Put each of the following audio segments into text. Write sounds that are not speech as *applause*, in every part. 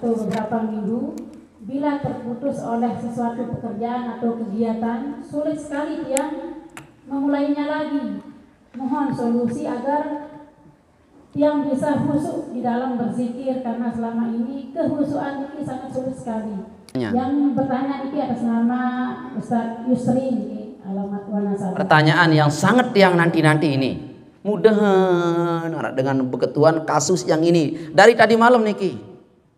atau beberapa minggu, bila terputus oleh sesuatu pekerjaan atau kegiatan, sulit sekali dia memulainya lagi. Mohon solusi agar yang bisa khusus di dalam berzikir karena selama ini kehusuan ini sangat sulit sekali. Ya. Yang bertanya ini atas nama Ustaz Yusri alamat Wanasaba. Pertanyaan yang sangat yang nanti-nanti ini. mudah dengan beketuan kasus yang ini dari tadi malam Niki.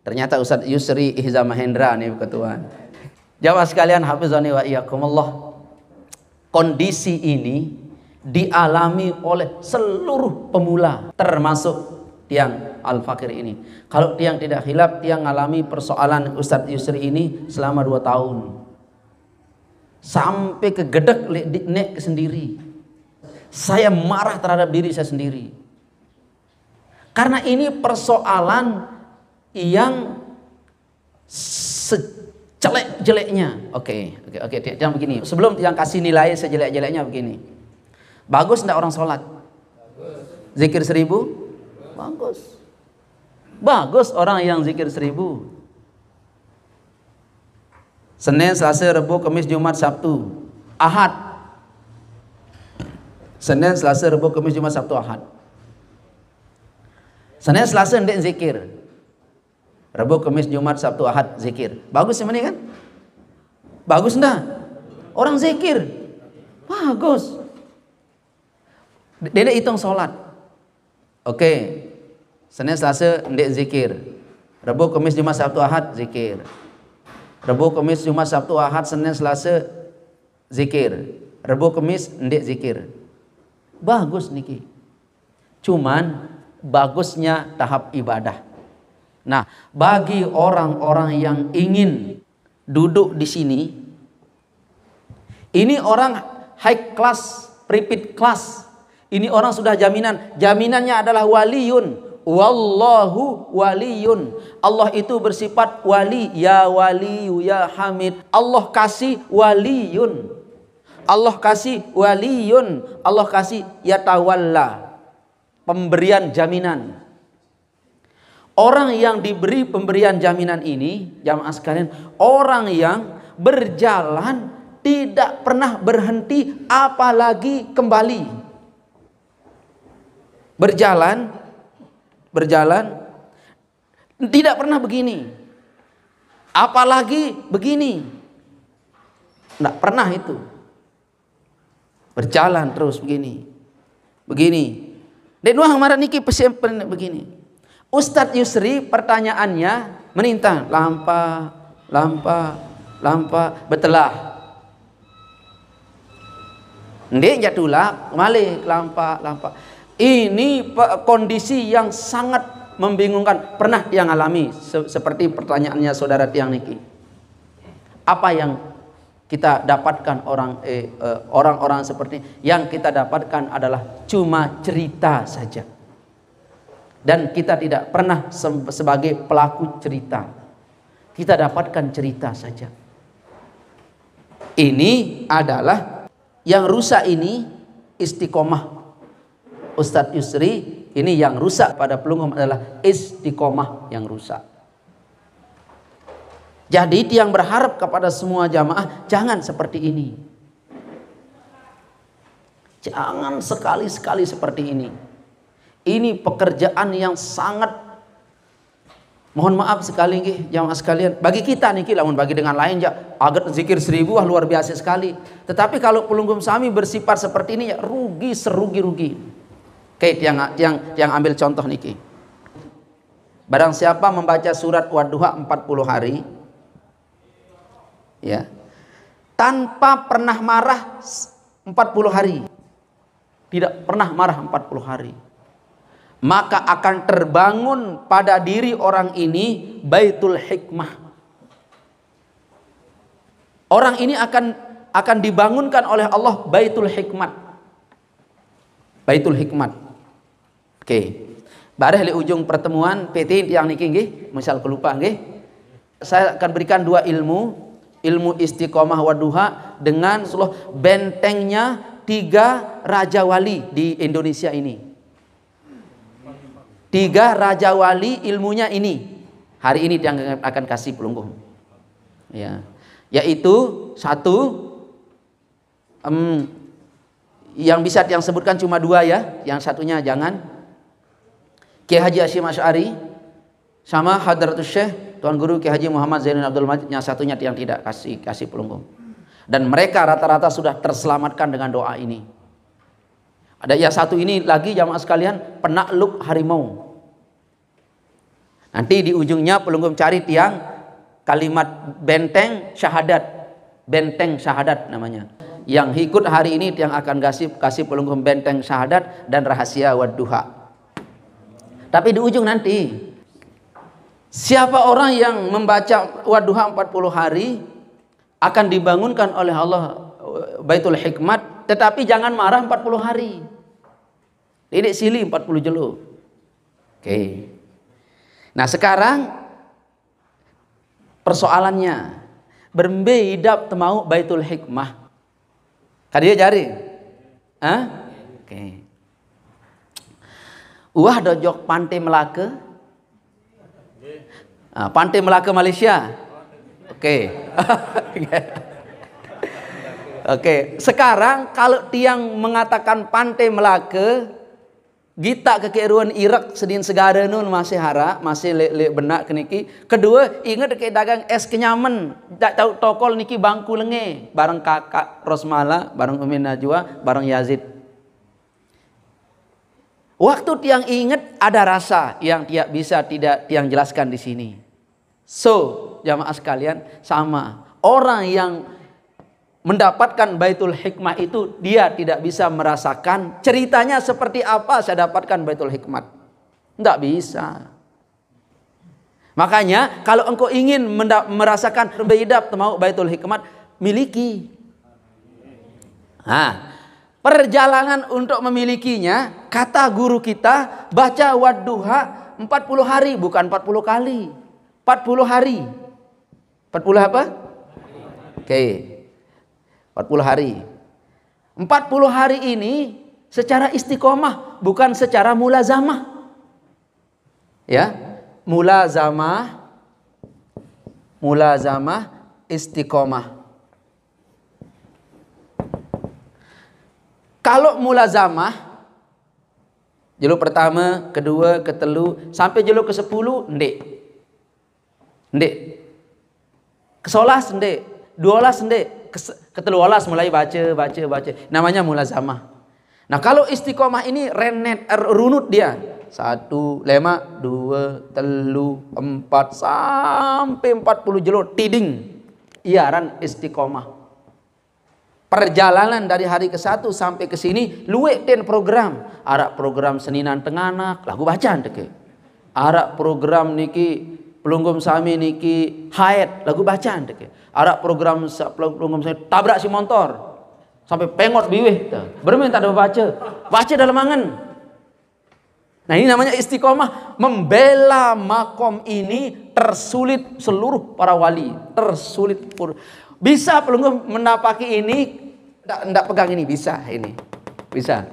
Ternyata Ustadz Yusri Ihza Mahendra nih ketua. Jawab sekalian hafizani wa iyakumullah. Kondisi ini dialami oleh seluruh pemula termasuk tiang al-fakir ini. Kalau tiang tidak hilap, tiang mengalami persoalan Ustadz Yusri ini selama dua tahun. Sampai kegedek nek sendiri. Saya marah terhadap diri saya sendiri. Karena ini persoalan yang sejelek-jeleknya. Oke, okay, oke, okay, oke. Okay. Jangan begini. Sebelum yang kasih nilai sejelek-jeleknya begini. Bagus enggak orang sholat? Bagus. Zikir seribu? Bagus. Bagus orang yang zikir seribu. Senin, Selasa, Rebu, Kamis, Jumat, Sabtu. Ahad. Senin, Selasa, Rebu, Kamis, Jumat, Sabtu, Ahad. Senin, Selasa, ndek zikir. Rabu, Kamis, Jumat, Sabtu, Ahad zikir. Bagus semuanya kan? Bagus enggak? Orang zikir. Bagus. Dede hitung sholat. Oke. Senin, Selasa, ndek zikir. Rabu, Kamis, Jumat, Sabtu, Ahad zikir. Rabu, Kamis, Jumat, Sabtu, Ahad, Senin, Selasa zikir. Rabu, Kamis, ndek zikir. Bagus Niki. Cuman bagusnya tahap ibadah. Nah, bagi orang-orang yang ingin duduk di sini, ini orang high class, repeat class. Ini orang sudah jaminan. Jaminannya adalah waliyun. Wallahu waliyun. Allah itu bersifat wali. Ya waliyu ya hamid. Allah kasih waliyun. Allah kasih waliyun. Allah kasih ya tawallah. Pemberian jaminan. Orang yang diberi pemberian jaminan ini, jamaah sekalian, orang yang berjalan tidak pernah berhenti apalagi kembali. Berjalan berjalan tidak pernah begini. Apalagi begini. Tidak pernah itu. Berjalan terus begini. Begini. Dan wah marah niki pesen begini. Ustadz Yusri pertanyaannya menintang lampa, lampa, lampa, betelah. Ndek jatulah, malih lampa, lampa. Ini kondisi yang sangat membingungkan. Pernah dia alami seperti pertanyaannya saudara Tiang Niki. Apa yang kita dapatkan orang eh, eh orang-orang seperti yang kita dapatkan adalah cuma cerita saja dan kita tidak pernah sebagai pelaku cerita. Kita dapatkan cerita saja. Ini adalah yang rusak ini istiqomah. Ustadz Yusri, ini yang rusak pada pelungum adalah istiqomah yang rusak. Jadi yang berharap kepada semua jamaah jangan seperti ini. Jangan sekali-sekali seperti ini. Ini pekerjaan yang sangat mohon maaf sekali nggih jamaah sekalian. Bagi kita nih namun bagi dengan lain ya agar zikir seribu wah luar biasa sekali. Tetapi kalau pelunggum sami bersifat seperti ini ya rugi serugi-rugi. Kayak yang yang yang ambil contoh niki. Barang siapa membaca surat Wadduha 40 hari ya tanpa pernah marah 40 hari. Tidak pernah marah 40 hari maka akan terbangun pada diri orang ini baitul hikmah. Orang ini akan akan dibangunkan oleh Allah baitul hikmat. Baitul hikmat. Oke. Okay. Bareh di ujung pertemuan PT yang niki nggih, misal kelupa nggih. Saya akan berikan dua ilmu, ilmu istiqomah waduha dengan seluruh bentengnya tiga raja wali di Indonesia ini. Tiga raja wali ilmunya ini. Hari ini yang akan kasih pelungguh. Ya. Yaitu satu um, yang bisa yang sebutkan cuma dua ya. Yang satunya jangan. Kiai Haji Hashim Asy'ari sama Hadratus Syekh Tuan Guru Kiai Haji Muhammad Zainuddin Abdul Majid yang satunya yang tidak kasih kasih pelunggung. Dan mereka rata-rata sudah terselamatkan dengan doa ini. Ada yang satu ini lagi jamaah sekalian penakluk harimau. Nanti di ujungnya pelunggum cari tiang kalimat benteng syahadat. Benteng syahadat namanya. Yang ikut hari ini tiang akan kasih kasih pelunggum benteng syahadat dan rahasia wadduha. Tapi di ujung nanti siapa orang yang membaca wadduha 40 hari akan dibangunkan oleh Allah Baitul Hikmat tetapi jangan marah 40 hari. Lidik sili 40 jelo. Oke. Okay. Nah sekarang persoalannya berembe hidap temau baitul hikmah. Kadia jari. Hah? Oke. Okay. Uah dojok pantai Melaka. Ah, pantai Melaka Malaysia. Oke. Okay. *laughs* Oke, okay. sekarang kalau tiang mengatakan pantai Melaka, Gita kekeruan Irak sedin segara nun masih hara, masih lek lek benak keniki. Kedua, ingat ke dagang es kenyaman, tak tahu tokol niki bangku lenge, bareng kakak Rosmala, bareng Umi Najwa, bareng Yazid. Waktu tiang ingat ada rasa yang tiap bisa tidak tiang jelaskan di sini. So, jamaah sekalian, sama orang yang mendapatkan Baitul Hikmah itu dia tidak bisa merasakan ceritanya seperti apa saya dapatkan Baitul Hikmat. Tidak bisa. Makanya kalau engkau ingin merasakan berbeda mau Baitul Hikmat miliki. Nah, perjalanan untuk memilikinya kata guru kita baca wadduha 40 hari bukan 40 kali. 40 hari. 40 apa? Oke. Okay. 40 hari. 40 hari ini secara istiqomah bukan secara mulazamah. Ya, mulazamah mulazamah istiqomah. Kalau mulazamah jalur pertama, kedua, ketelu sampai jalur ke sepuluh, ndek. Ndek. kesolah ndek, dua olas ndek, ketelualas mulai baca, baca, baca. Namanya mulazamah. Nah kalau istiqomah ini renet, er, runut dia. Satu, lema, dua, telu, empat, sampai empat puluh jelo. Tiding. Iaran istiqomah. Perjalanan dari hari ke satu sampai ke sini, luwek ten program. Arak program seninan tenganak, lagu bacaan deke. Arak program niki pelunggum sami niki haid, lagu bacaan deke. Ada program program saya tabrak si motor sampai pengot biweh. Berminta ada baca, baca dalam angan. Nah ini namanya istiqomah membela makom ini tersulit seluruh para wali tersulit pur bisa pelunggu menapaki ini tidak pegang ini bisa ini bisa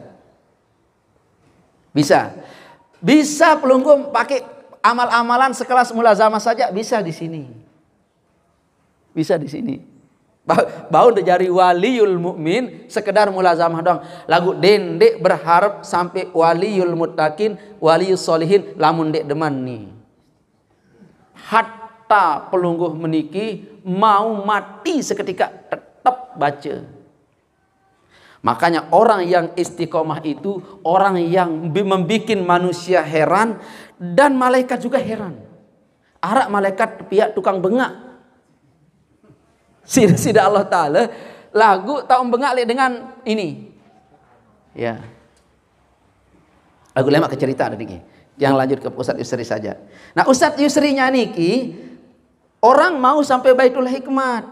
bisa bisa pelunggu pakai amal-amalan sekelas mulazamah saja bisa di sini bisa di sini. Bau dari waliul mukmin sekedar mulazamah doang. Lagu dendek berharap sampai waliul mutakin, waliul solihin, lamun dek deman nih. Hatta pelungguh meniki mau mati seketika tetap baca. Makanya orang yang istiqomah itu orang yang membuat manusia heran dan malaikat juga heran. Arak malaikat pihak tukang bengak Sida sida Allah taala lagu tak bengalik dengan ini. Ya. Aku lemak ke cerita niki Yang lanjut ke pusat Yusri saja. Nah, Yusri Yusrinya niki orang mau sampai Baitul Hikmat.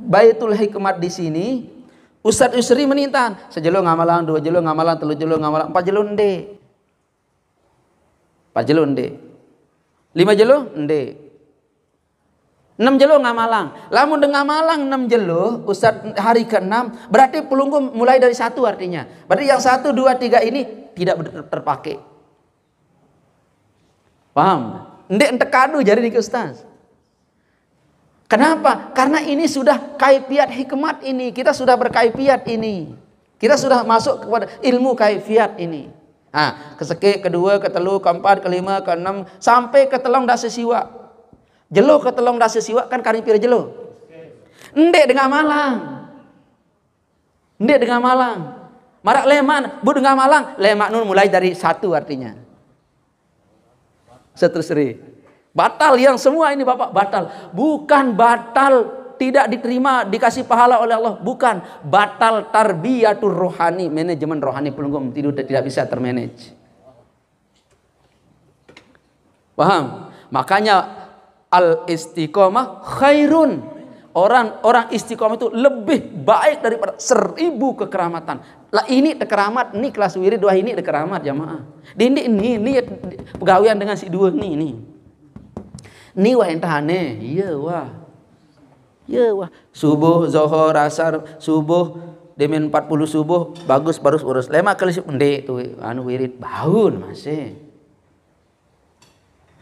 Baitul Hikmat di sini Ustaz Yusri menintan sejelo ngamalan dua jelo ngamalan telu jelo ngamalan empat jelo nde, Empat jelo nde, Lima jelo nde. 6 jelo ngamalang. Lamun dengan malang 6 jelo, Ustaz hari ke-6, berarti pelunggu mulai dari satu artinya. Berarti yang satu, dua, tiga ini tidak terpakai. Paham? Ndek tekadu jadi nih Ustaz. Kenapa? Karena ini sudah kaifiat hikmat ini. Kita sudah berkaifiat ini. Kita sudah masuk kepada ilmu kaifiat ini. Nah, kesekik, kedua, ketelu, keempat, kelima, keenam, sampai ketelong dasi siwa. Jelo ketelong dasi siwak kan karing pira jelo. Ndek dengan malang. Ndek dengan malang. Marak leman, bu dengan malang. Lemak nun mulai dari satu artinya. Seterusri. Batal yang semua ini Bapak, batal. Bukan batal tidak diterima, dikasih pahala oleh Allah. Bukan. Batal tarbiyatur rohani. Manajemen rohani pelunggung tidur tidak bisa termanage. Paham? Makanya al istiqomah khairun. Orang-orang istiqomah itu lebih baik daripada seribu kekeramatan. Lah ini keramat, ini kelas wirid, dua ini keramat jamaah. Di ini ini ini pegawian dengan si dua ini ini. Ini wah entahane, iya wah. Iya wah. Subuh, zohor, asar, subuh, demen 40 subuh bagus baru urus lemak kali pendek tuh anu wirid bahun masih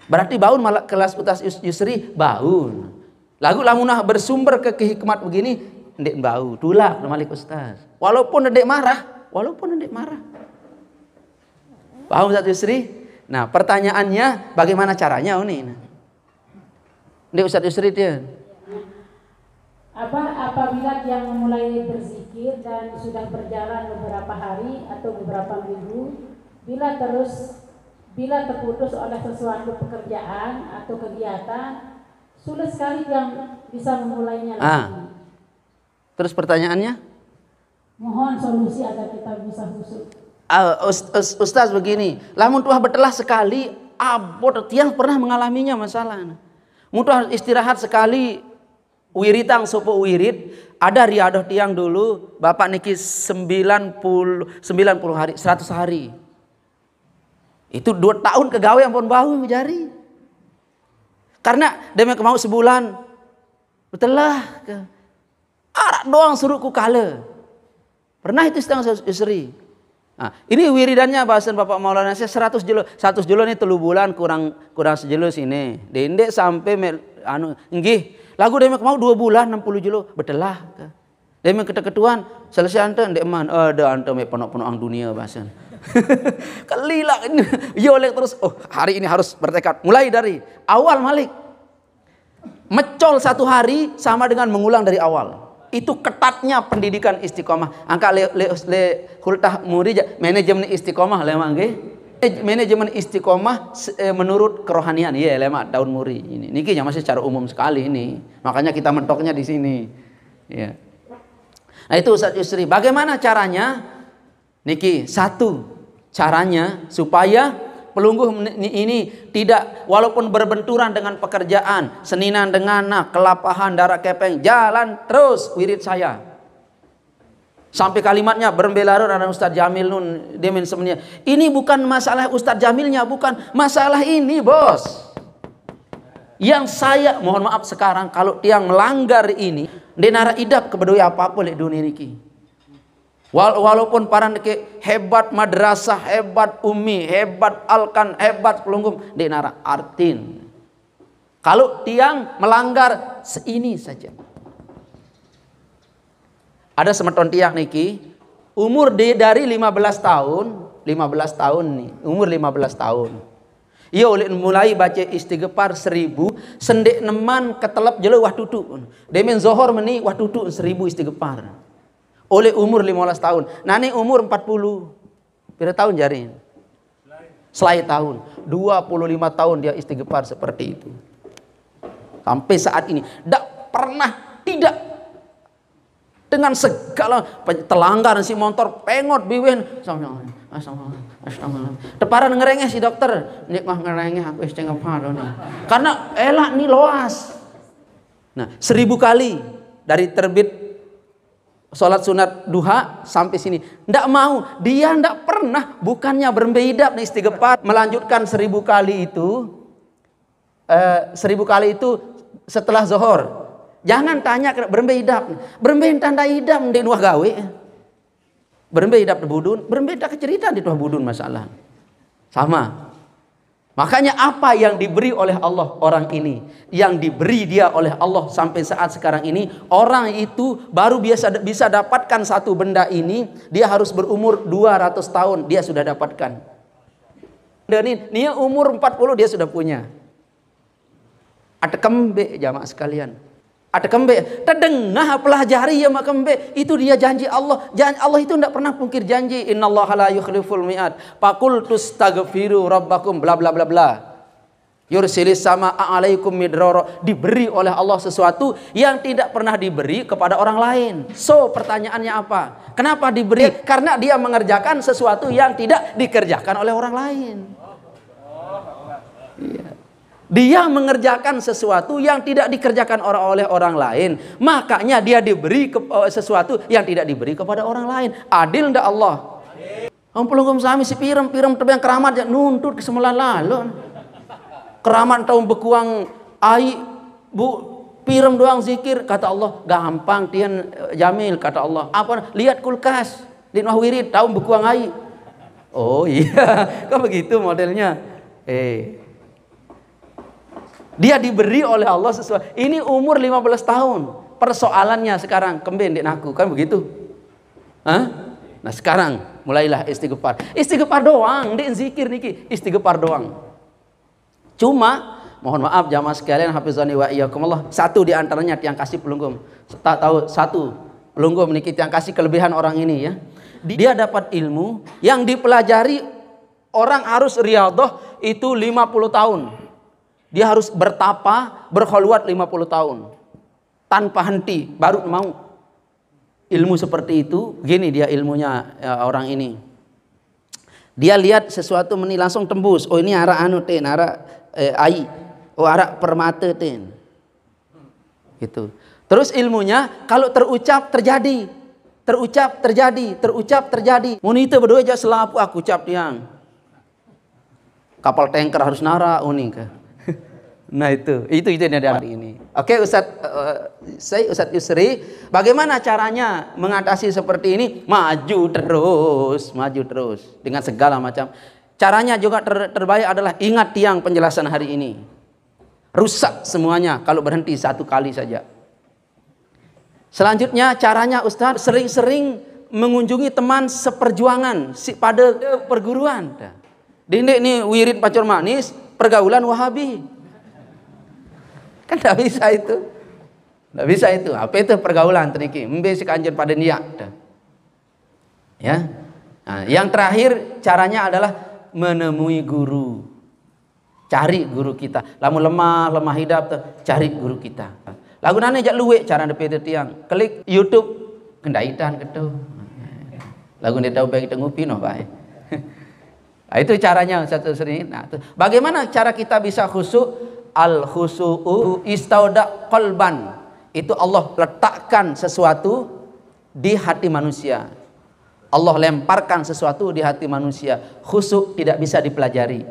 Berarti baun malah kelas utas yusri baun. Lagu lamunah bersumber ke kehikmat begini ndek bau tulak malik ustaz. Walaupun ndek marah, walaupun ndek marah. Paham Ustaz Yusri? Nah, pertanyaannya bagaimana caranya ini? Ndek Ustaz Yusri dia. Apa apabila dia memulai berzikir dan sudah berjalan beberapa hari atau beberapa minggu, bila terus bila terputus oleh sesuatu pekerjaan atau kegiatan, sulit sekali yang bisa memulainya ah. lagi. Terus pertanyaannya? Mohon solusi agar kita bisa husuk. Uh, Ustaz begini, lamun tuah betelah sekali, abot tiang pernah mengalaminya masalah. Mutuah istirahat sekali, wiritang sopo wirid, ada riadoh tiang dulu, bapak niki 90, 90 hari, 100 hari. Itu dua tahun kegawe ampun bau jari. Karena dia mau sebulan. ke Arak doang suruh ku kala. Pernah itu sedang istri. Nah, ini wiridannya bahasan Bapak Maulana saya 100 jelo. 100 jelo ini telu bulan kurang kurang sejelo sini. Dende sampai me, anu nggih. Lagu demek mau 2 bulan 60 jelo betelah. Demek ketuan selesai anten dek man ada eh, anten me penok-penok dunia bahasan. *laughs* Kelilak ini, *laughs* yolek terus. Oh, hari ini harus bertekad. Mulai dari awal Malik. Mecol satu hari sama dengan mengulang dari awal. Itu ketatnya pendidikan istiqomah. Angka le, le, le kultah murija, manajemen istiqomah lemang ge eh, Manajemen istiqomah eh, menurut kerohanian. Iya, lemah daun muri ini. Niki ya, masih secara umum sekali ini. Makanya kita mentoknya di sini. Ya. Nah itu Ustaz Yusri, bagaimana caranya Niki satu caranya supaya pelungguh ini tidak walaupun berbenturan dengan pekerjaan, seninan dengana, kelapahan, darah kepeng, jalan terus wirid saya. Sampai kalimatnya berbelarun ada Ustadz Jamil nun demen semuanya. Ini bukan masalah Ustadz Jamilnya, bukan masalah ini bos. Yang saya mohon maaf sekarang kalau tiang melanggar ini, denara idap kebedoya apa boleh dunia ini. Walaupun para hebat madrasah, hebat umi, hebat alkan, hebat pelunggum di nara artin. Kalau tiang melanggar seini saja. Ada semeton tiang niki, umur di dari 15 tahun, 15 tahun nih, umur 15 tahun. Ia oleh mulai baca istighfar seribu, sendek neman ketelap jelo wah tutu. Demen zohor meni wah tutu seribu istighfar oleh umur 15 tahun. Nani umur 40. Berapa tahun jari? selain tahun. 25 tahun dia istighfar seperti itu. Sampai saat ini. Tidak pernah tidak dengan segala telanggar si motor pengot biwen Deparan ngerengeh si dokter, nikmah mah ngerengeh aku istighfar Karena elak nih loas. Nah, seribu kali dari terbit sholat sunat duha sampai sini. Tidak mau, dia tidak pernah bukannya berbeda nih istighfar melanjutkan seribu kali itu. Eh, seribu kali itu setelah zohor. Jangan tanya berbeda, berbeda tanda idam di dua gawe. Berbeda budun, berbeda kecerita di dua budun masalah. Sama, Makanya apa yang diberi oleh Allah orang ini, yang diberi dia oleh Allah sampai saat sekarang ini, orang itu baru biasa bisa dapatkan satu benda ini, dia harus berumur 200 tahun dia sudah dapatkan. Dan ini dia umur 40 dia sudah punya. Ada kembe jamaah sekalian. Ada kembe, terdengah pelajari ya kembe Itu dia janji Allah. Janji Allah itu tidak pernah pungkir janji. Inna Allah la yukhliful mi'ad. Pakul tustagfiru rabbakum bla bla bla bla. Yursilis sama alaikum midroro. Diberi oleh Allah sesuatu yang tidak pernah diberi kepada orang lain. So pertanyaannya apa? Kenapa diberi? Eh, karena dia mengerjakan sesuatu yang tidak dikerjakan oleh orang lain. Dia mengerjakan sesuatu yang tidak dikerjakan orang oleh orang lain. Makanya dia diberi ke, eh, sesuatu yang tidak diberi kepada orang lain. Adil ndak Allah? hukum sami si pirem pirem yang keramat yang nuntut ke semula lalu. Keramat tahun bekuang air bu pirem doang zikir kata Allah gampang tian eh, jamil kata Allah. Apa lihat kulkas di wirid tahun bekuang air. Oh iya, *laughs* kan begitu modelnya. Eh, dia diberi oleh Allah sesuatu. Ini umur 15 tahun. Persoalannya sekarang kembali aku kan begitu. Hah? Nah sekarang mulailah istighfar. Istighfar doang, dek zikir niki istighfar doang. Cuma mohon maaf jamaah sekalian hafizani wa iyyakumullah. Satu di antaranya yang kasih pelunggum. Tak tahu satu pelunggum niki yang kasih kelebihan orang ini ya. Dia dapat ilmu yang dipelajari orang harus riadoh itu 50 tahun. Dia harus bertapa, lima 50 tahun. Tanpa henti, baru mau. Ilmu seperti itu, gini dia ilmunya ya, orang ini. Dia lihat sesuatu meni langsung tembus. Oh ini arah anu ten, arah eh, ai. Oh arah permata ten. Gitu. Terus ilmunya kalau terucap terjadi. Terucap terjadi, terucap terjadi. Muni itu berdua aja selapu aku ucap tiang. Kapal tanker harus nara uning oh, ke. Nah itu, itu itu yang ada hari ini. Oke Ustadz, uh, eh, saya Ustadz Yusri, bagaimana caranya mengatasi seperti ini? Maju terus, maju terus dengan segala macam. Caranya juga ter, terbaik adalah ingat tiang penjelasan hari ini. Rusak semuanya kalau berhenti satu kali saja. Selanjutnya caranya Ustadz sering-sering mengunjungi teman seperjuangan si pada perguruan. ini ini wirid pacur manis, pergaulan wahabi. Kan tidak bisa itu. Tidak bisa itu. Apa itu pergaulan teriki? Membesik anjir pada niat. Ya. Nah, yang terakhir caranya adalah menemui guru. Cari guru kita. Lamu lemah, lemah hidup, tuh, cari guru kita. Lagu nane jak luwe cara DP tiang. Klik YouTube kendaitan gitu. Lagu ini tahu baik ngupi no baik. *laughs* Nah, itu caranya satu sering. Nah, tuh. bagaimana cara kita bisa khusyuk al khusu'u istauda kolban itu Allah letakkan sesuatu di hati manusia Allah lemparkan sesuatu di hati manusia khusuk tidak bisa dipelajari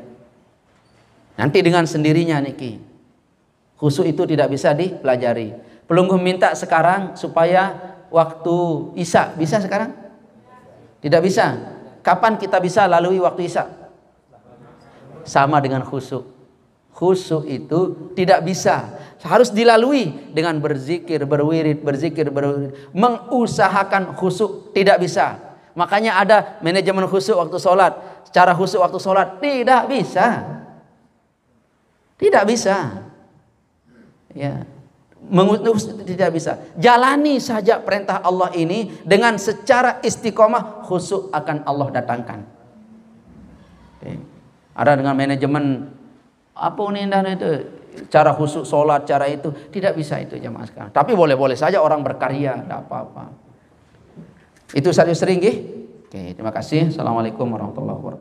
nanti dengan sendirinya Niki khusuk itu tidak bisa dipelajari pelunggu minta sekarang supaya waktu Isa bisa sekarang tidak bisa kapan kita bisa lalui waktu Isa sama dengan khusuk Khusu itu tidak bisa. Harus dilalui dengan berzikir, berwirid, berzikir, berwirid. Mengusahakan khusu tidak bisa. Makanya ada manajemen khusu waktu sholat. Cara khusu waktu sholat tidak bisa. Tidak bisa. Ya. Mengutus tidak bisa. Jalani saja perintah Allah ini dengan secara istiqomah khusu akan Allah datangkan. Ada dengan manajemen apa unendan itu cara khusus sholat cara itu tidak bisa itu jamaah sekarang tapi boleh-boleh saja orang berkarya tidak apa-apa itu satu sering Oke, terima kasih assalamualaikum warahmatullahi wabarakatuh